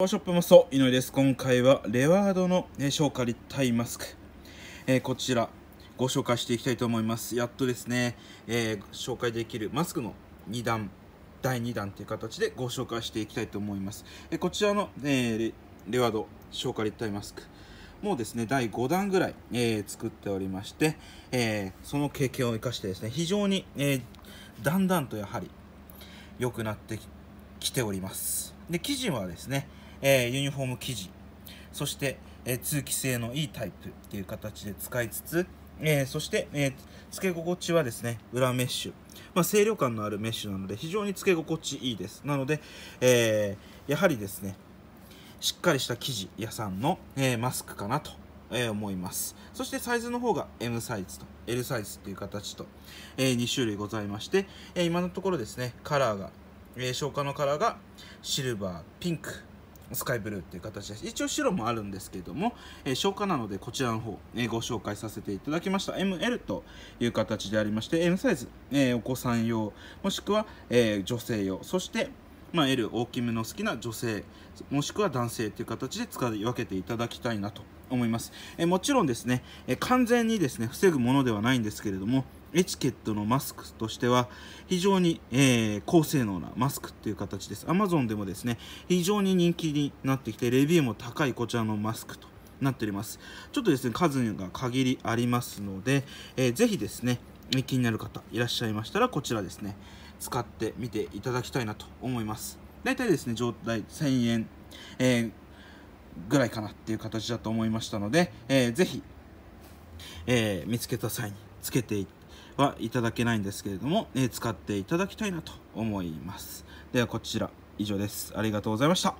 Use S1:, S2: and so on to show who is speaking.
S1: ショップもそう井上です。今回はレワードの消化立体マスク、えー、こちらご紹介していきたいと思います。やっとですね、えー、紹介できるマスクの2段、第2弾という形でご紹介していきたいと思います。えー、こちらの、えレワード消化立体マスク、もうですね、第5弾ぐらい、え作っておりまして、えその経験を生かしてですね、非常に、えだんだんとやはり良くなってきております。で、生地はですね、えー、ユニフォーム生地、そして、えー、通気性のいいタイプっていう形で使いつつ、えー、そして、えー、付け心地はですね、裏メッシュ。まあ、清涼感のあるメッシュなので、非常に付け心地いいです。なので、えー、やはりですね、しっかりした生地屋さんの、えー、マスクかなと、えー、思います。そしてサイズの方が M サイズと L サイズという形と、えー、2種類ございまして、え今のところですね、カラーが、え消化のカラーがシルバー、ピンク、スカイブルーっていう形です一応白もあるんですけども、えー、消化なのでこちらの方、えー、ご紹介させていただきました ML という形でありまして M サイズ、えー、お子さん用もしくは、え女性用そしてまあ、L 大きめの好きな女性もしくは男性という形で使い分けていただきたいなと思いますえもちろんですねえ完全にですね防ぐものではないんですけれどもエチケットのマスクとしては非常に、えー、高性能なマスクっていう形です Amazon でもですね非常に人気になってきてレビューも高いこちらのマスクとなっておりますちょっとですね数が限りありますので、えー、ぜひですね気になる方いらっしゃいましたらこちらですね使ってみていただきたいなと思います大体ですね状態1000円、えー、ぐらいかなっていう形だと思いましたので、えー、ぜひ、えー、見つけた際につけてはいただけないんですけれども、えー、使っていただきたいなと思いますではこちら以上ですありがとうございました